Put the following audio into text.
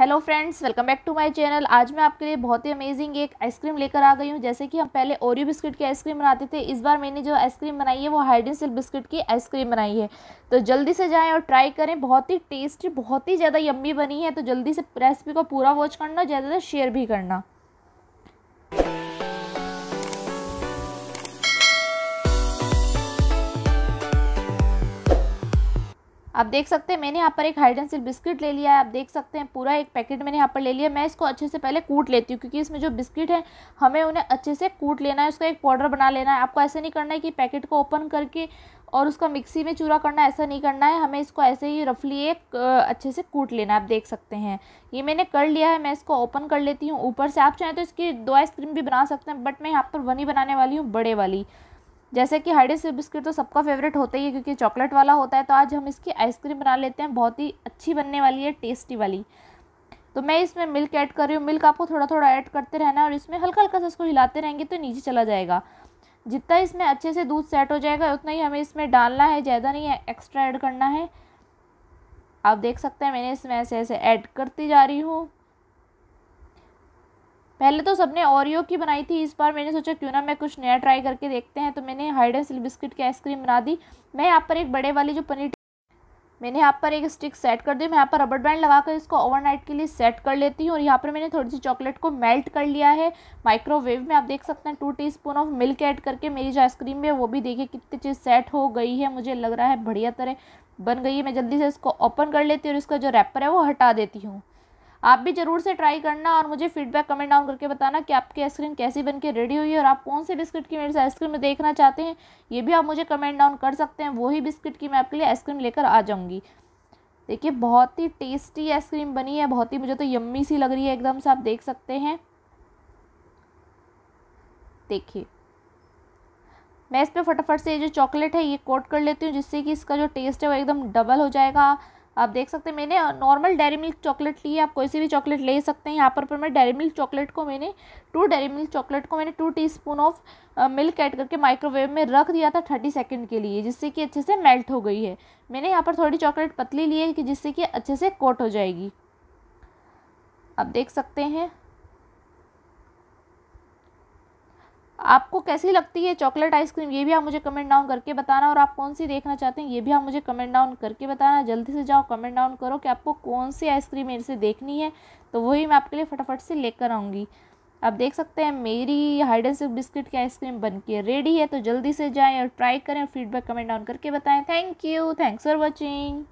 hello friends welcome back to my channel आज मैं आपके लिए बहुत ही अमेजिंग एक आइसक्रीम लेकर आ गई हूँ जैसे कि हम पहले ओरियो बिस्किट की आइसक्रीम बनाते थे इस बार मैंने जो आइसक्रीम बनाई है वो हाइडन सिल्क बिस्किट की आइसक्रीम बनाई है तो जल्दी से जाएँ और ट्राई करें बहुत ही टेस्टी बहुत ही ज़्यादा यम्मी बनी है तो जल्दी से रेसिपी को पूरा वॉच करना ज़्यादा से शेयर भी करना आप देख सकते हैं मैंने यहाँ पर एक हाइड एंड सिल्क बिस्किट ले लिया है आप देख सकते हैं पूरा एक पैकेट मैंने यहाँ पर ले लिया मैं इसको अच्छे से पहले कूट लेती हूँ क्योंकि इसमें जो बिस्किट है हमें उन्हें अच्छे से कूट लेना है उसका एक पाउडर बना लेना है आपको ऐसे नहीं करना है कि पैकेट को ओपन करके और उसका मिक्सी में चूरा करना ऐसा नहीं करना है हमें इसको ऐसे ही रफली एक अच्छे से कूट लेना आप देख सकते हैं ये मैंने कर लिया है मैं इसको ओपन कर लेती हूँ ऊपर से आप चाहें तो इसकी दो आइसक्रीम भी बना सकते हैं बट मैं यहाँ पर वनी बनाने वाली हूँ बड़े वाली जैसे कि हरडे से बिस्किट तो सबका फेवरेट होता ही है क्योंकि चॉकलेट वाला होता है तो आज हम इसकी आइसक्रीम बना लेते हैं बहुत ही अच्छी बनने वाली है टेस्टी वाली तो मैं इसमें मिल्क ऐड कर रही हूँ मिल्क आपको थोड़ा थोड़ा ऐड करते रहना है और इसमें हल्का हल्का से इसको हिलाते रहेंगे तो नीचे चला जाएगा जितना इसमें अच्छे से दूध सेट हो जाएगा उतना ही हमें इसमें डालना है ज़्यादा नहीं है एक्स्ट्रा ऐड करना है आप देख सकते हैं मैंने इसमें ऐसे ऐसे ऐड करती जा रही हूँ पहले तो सबने ओरियो की बनाई थी इस बार मैंने सोचा क्यों ना मैं कुछ नया ट्राई करके देखते हैं तो मैंने हाइड एंड सिल बिस्किट की आइसक्रीम बना दी मैं यहाँ पर एक बड़े वाली जो पनीर मैंने यहाँ पर एक स्टिक सेट कर दी मैं यहाँ पर रबड़ बैंड लगाकर इसको ओवरनाइट के लिए सेट कर लेती हूँ और यहाँ पर मैंने थोड़ी सी चॉकलेट को मेल्ट कर लिया है माइक्रोवेव में आप देख सकते हैं two teaspoon of milk add करके मेरी जो आइसक्रीम है वो भी देखिए कितनी चीज़ सेट हो गई है मुझे लग रहा है बढ़िया तरह बन गई है मैं जल्दी से इसको ओपन कर लेती हूँ और इसका जो रैपर है वो हटा देती हूँ आप भी ज़रूर से ट्राई करना और मुझे फीडबैक कमेंट डाउन करके बताना कि आपकी आइसक्रीम कैसी बन के रेडी हुई है और आप कौन से बिस्किट की मेरे से आइसक्रीम देखना चाहते हैं ये भी आप मुझे कमेंट डाउन कर सकते हैं वही बिस्किट की मैं आपके लिए आइसक्रीम लेकर आ जाऊँगी देखिए बहुत ही टेस्टी आइसक्रीम बनी है बहुत ही मुझे तो यम्मी सी लग रही है एकदम से आप देख सकते हैं देखिए मैं इस पर फटाफट से ये जो चॉकलेट है ये कोट कर लेती हूँ जिससे कि इसका जो टेस्ट है वो एकदम डबल हो जाएगा आप देख सकते हैं मैंने नॉर्मल डेरी मिल्क चॉकलेट ली है आप कोई सी भी चॉकलेट ले सकते हैं यहाँ पर पर मैं डेरी मिल्क चॉकलेट को मैंने टू डेरी मिल्क चॉकलेट को मैंने two teaspoon of milk add करके माइक्रोवेव में रख दिया था थर्टी सेकेंड के लिए जिससे कि अच्छे से मेल्ट हो गई है मैंने यहाँ पर थोड़ी चॉकलेट पतली ली है कि जिससे कि अच्छे से कोट हो जाएगी आप देख सकते हैं आपको कैसी लगती है चॉकलेट आइसक्रीम ये भी आप मुझे कमेंट डाउन करके बताना और आप कौन सी देखना चाहते हैं ये भी आप मुझे कमेंट डाउन करके बताना जल्दी से जाओ कमेंट डाउन करो कि आपको कौन सी आइसक्रीम मेरे से देखनी है तो वही मैं आपके लिए फटाफट से लेकर आऊँगी आप देख सकते हैं मेरी हाइड एंड बिस्किट की आइसक्रीम बन के रेडी है तो जल्दी से जाएँ और ट्राई करें फीडबैक कमेंट डाउन करके बताएँ thank you thanks for watching